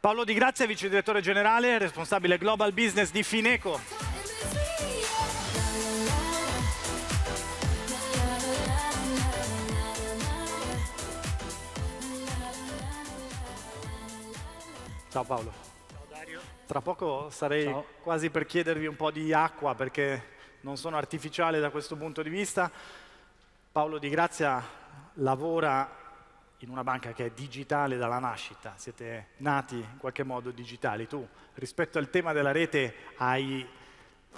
Paolo Di Grazia, vice direttore generale, responsabile global business di Fineco. Ciao Paolo. Ciao Dario. Tra poco sarei Ciao. quasi per chiedervi un po' di acqua perché non sono artificiale da questo punto di vista. Paolo Di Grazia lavora in una banca che è digitale dalla nascita, siete nati in qualche modo digitali, tu rispetto al tema della rete hai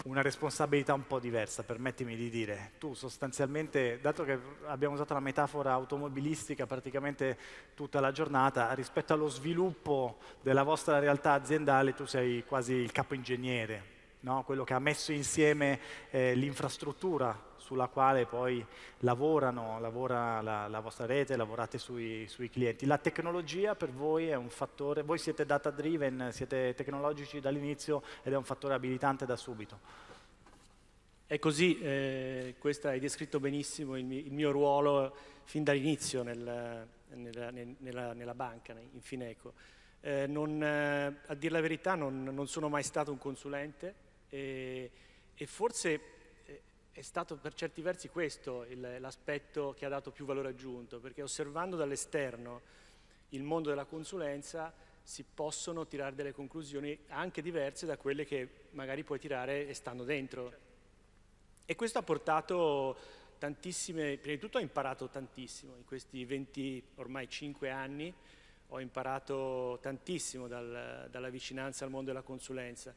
una responsabilità un po' diversa, permettimi di dire. Tu sostanzialmente, dato che abbiamo usato la metafora automobilistica praticamente tutta la giornata, rispetto allo sviluppo della vostra realtà aziendale tu sei quasi il capo ingegnere, no? quello che ha messo insieme eh, l'infrastruttura sulla quale poi lavorano, lavora la, la vostra rete, lavorate sui, sui, clienti. La tecnologia per voi è un fattore, voi siete data driven, siete tecnologici dall'inizio ed è un fattore abilitante da subito. È così, eh, questo hai descritto benissimo il mio, il mio ruolo fin dall'inizio nel, nella, nella, nella, banca, in Fineco. Eh, non, eh, a dire la verità non, non sono mai stato un consulente, e, e forse eh, è stato per certi versi questo l'aspetto che ha dato più valore aggiunto, perché osservando dall'esterno il mondo della consulenza si possono tirare delle conclusioni anche diverse da quelle che magari puoi tirare stando dentro. E questo ha portato tantissime, prima di tutto ho imparato tantissimo, in questi 20, ormai 5 anni ho imparato tantissimo dal, dalla vicinanza al mondo della consulenza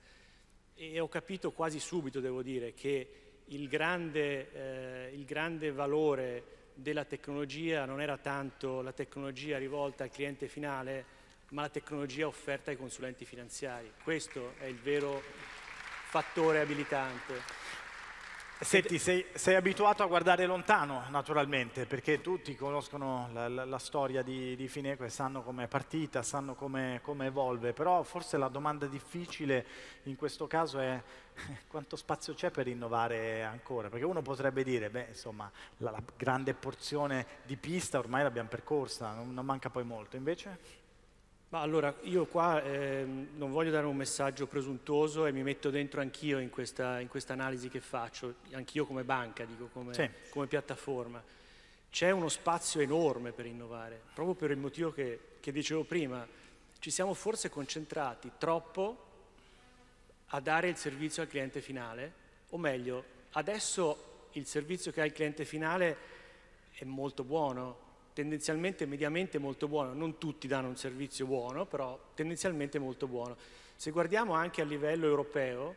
e ho capito quasi subito, devo dire, che il grande, eh, il grande valore della tecnologia non era tanto la tecnologia rivolta al cliente finale, ma la tecnologia offerta ai consulenti finanziari. Questo è il vero fattore abilitante. Senti, sei, sei, abituato a guardare lontano, naturalmente, perché tutti conoscono la, la, la storia di, di Fineco e sanno come è partita, sanno come, evolve, però forse la domanda difficile in questo caso è quanto spazio c'è per innovare ancora, perché uno potrebbe dire, beh, insomma, la, la grande porzione di pista ormai l'abbiamo percorsa, non, non manca poi molto, invece? Ma allora, io qua eh, non voglio dare un messaggio presuntuoso e mi metto dentro anch'io in questa, in questa analisi che faccio, anch'io come banca, dico come, sì. come piattaforma. C'è uno spazio enorme per innovare, proprio per il motivo che, che dicevo prima. Ci siamo forse concentrati troppo a dare il servizio al cliente finale, o meglio, adesso il servizio che ha il cliente finale è molto buono, tendenzialmente mediamente molto buono, non tutti danno un servizio buono, però tendenzialmente molto buono. Se guardiamo anche a livello europeo,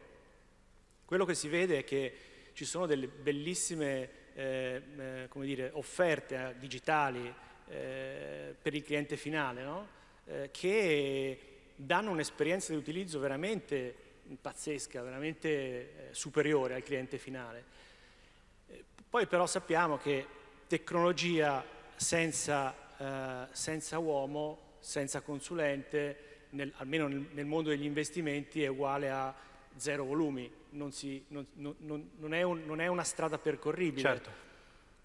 quello che si vede è che ci sono delle bellissime eh, eh, dire, offerte eh, digitali eh, per il cliente finale, no? Eh, che danno un'esperienza di utilizzo veramente pazzesca, veramente eh, superiore al cliente finale. Poi però sappiamo che tecnologia senza, eh, senza uomo, senza consulente, nel, almeno nel, nel, mondo degli investimenti è uguale a zero volumi, non, si, non, non, non è, un, è, una strada percorribile. Certo.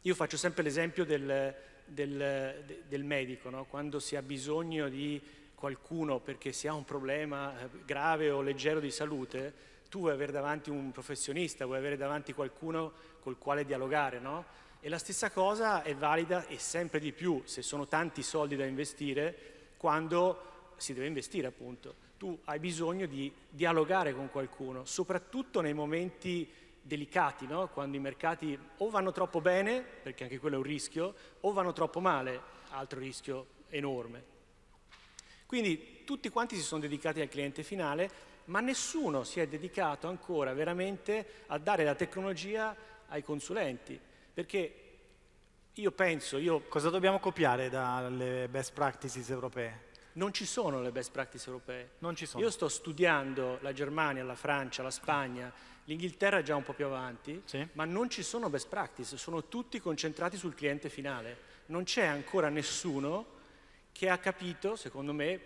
Io faccio sempre l'esempio del, del, del, medico, no? quando si ha bisogno di qualcuno perché si ha un problema eh, grave o leggero di salute, tu vuoi avere davanti un professionista, vuoi avere davanti qualcuno col quale dialogare, no? E la stessa cosa è valida e sempre di più, se sono tanti soldi da investire, quando si deve investire appunto. Tu hai bisogno di dialogare con qualcuno, soprattutto nei momenti delicati, no? quando i mercati o vanno troppo bene, perché anche quello è un rischio, o vanno troppo male, altro rischio enorme. Quindi tutti quanti si sono dedicati al cliente finale, ma nessuno si è dedicato ancora veramente a dare la tecnologia ai consulenti perché io penso, io cosa dobbiamo copiare dalle best practices europee? Non ci sono le best practices europee. Non ci sono. Io sto studiando la Germania, la Francia, la Spagna, l'Inghilterra è già un po' più avanti, sì. ma non ci sono best practices, sono tutti concentrati sul cliente finale. Non c'è ancora nessuno che ha capito, secondo me,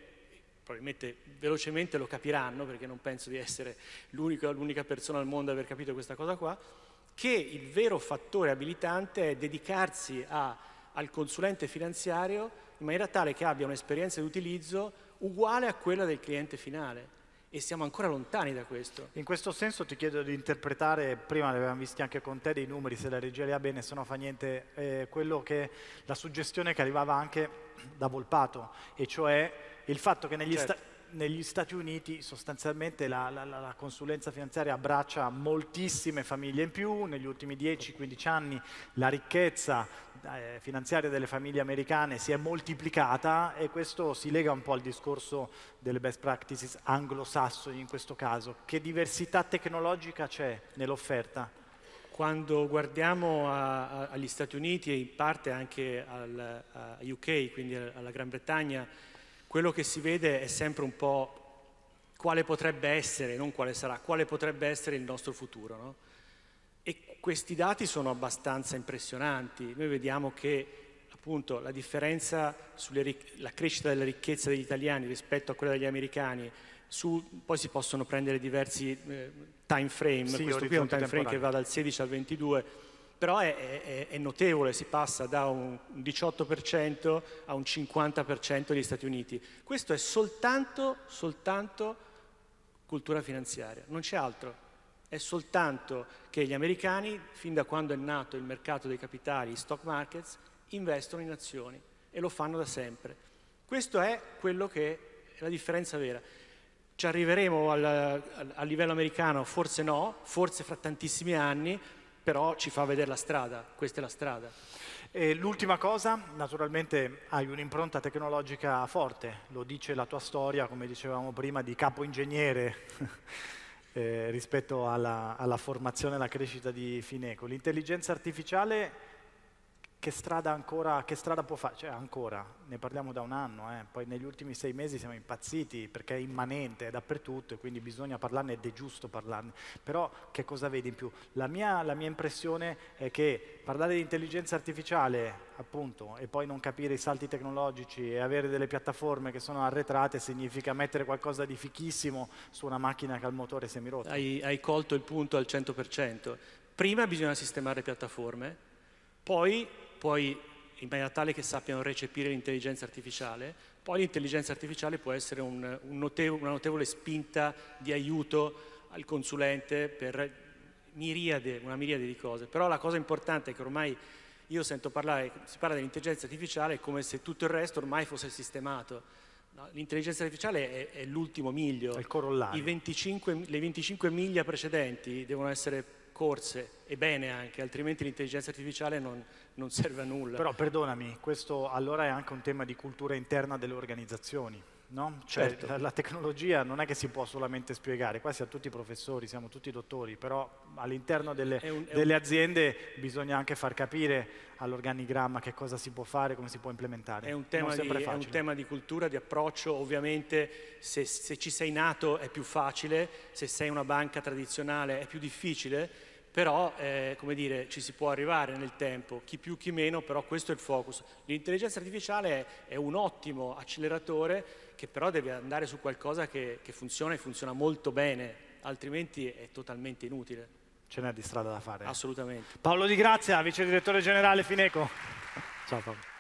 probabilmente velocemente lo capiranno perché non penso di essere l'unica persona al mondo a aver capito questa cosa qua, che il vero fattore abilitante è dedicarsi a, al consulente finanziario in maniera tale che abbia un'esperienza di utilizzo uguale a quella del cliente finale e siamo ancora lontani da questo. In questo senso ti chiedo di interpretare, prima li avevamo visti anche con te, dei numeri, se la regia li ha bene, se no fa niente, eh, che, la suggestione che arrivava anche da Volpato, e cioè il fatto che negli certo. Stati negli Stati Uniti sostanzialmente la, la, la, consulenza finanziaria abbraccia moltissime famiglie in più, negli ultimi 10-15 anni la ricchezza eh, finanziaria delle famiglie americane si è moltiplicata e questo si lega un po' al discorso delle best practices anglosassoni in questo caso. Che diversità tecnologica c'è nell'offerta? Quando guardiamo a, a, agli Stati Uniti e in parte anche al UK, quindi alla Gran Bretagna, quello che si vede è sempre un po' quale potrebbe essere, non quale sarà, quale potrebbe essere il nostro futuro. No? E questi dati sono abbastanza impressionanti. Noi vediamo che appunto la differenza sulla crescita della ricchezza degli italiani rispetto a quella degli americani, su, poi si possono prendere diversi eh, time frame, sì, questo qui è un time frame che va dal 16 al 22, però è, è, è, notevole, si passa da un 18% a un 50% degli Stati Uniti. Questo è soltanto, soltanto cultura finanziaria, non c'è altro. È soltanto che gli americani, fin da quando è nato il mercato dei capitali, i stock markets, investono in azioni e lo fanno da sempre. Questo è quello che è la differenza vera. Ci arriveremo al, al, al livello americano? Forse no, forse fra tantissimi anni, però ci fa vedere la strada, questa è la strada. l'ultima cosa, naturalmente hai un'impronta tecnologica forte, lo dice la tua storia, come dicevamo prima, di capo ingegnere eh, rispetto alla, alla formazione e alla crescita di Fineco. L'intelligenza artificiale che strada, ancora, che strada può fare? Cioè ancora, ne parliamo da un anno, eh? poi negli ultimi sei mesi siamo impazziti perché è immanente, è dappertutto e quindi bisogna parlarne ed è giusto parlarne. Però che cosa vedi in più? La mia, la mia impressione è che parlare di intelligenza artificiale appunto e poi non capire i salti tecnologici e avere delle piattaforme che sono arretrate significa mettere qualcosa di fichissimo su una macchina che ha il motore semirotto. Hai, hai colto il punto al 100%. Prima bisogna sistemare piattaforme, poi poi in maniera tale che sappiano recepire l'intelligenza artificiale, poi l'intelligenza artificiale può essere un, un notevole, una notevole spinta di aiuto al consulente per miriade, una miriade di cose. Però la cosa importante è che ormai io sento parlare, si parla dell'intelligenza artificiale come se tutto il resto ormai fosse sistemato. l'intelligenza artificiale è, è l'ultimo miglio. È il corollario. 25, le 25 miglia precedenti devono essere corse e bene anche, altrimenti l'intelligenza artificiale non, non serve a nulla. Però perdonami, questo allora è anche un tema di cultura interna delle organizzazioni. No? Cioè, certo. la, la, tecnologia non è che si può solamente spiegare, qua siamo tutti professori, siamo tutti dottori, però all'interno delle, un, delle un... aziende bisogna anche far capire all'organigramma che cosa si può fare, come si può implementare. È un tema, di, è un tema di, cultura, di approccio, ovviamente se, se ci sei nato è più facile, se sei una banca tradizionale è più difficile, però eh, come dire, ci si può arrivare nel tempo, chi più chi meno, però questo è il focus. L'intelligenza artificiale è, è un ottimo acceleratore che però deve andare su qualcosa che, che funziona e funziona molto bene, altrimenti è totalmente inutile. Ce n'è di strada da fare. Assolutamente. Paolo Di Grazia, vice direttore generale Fineco. Ciao Paolo.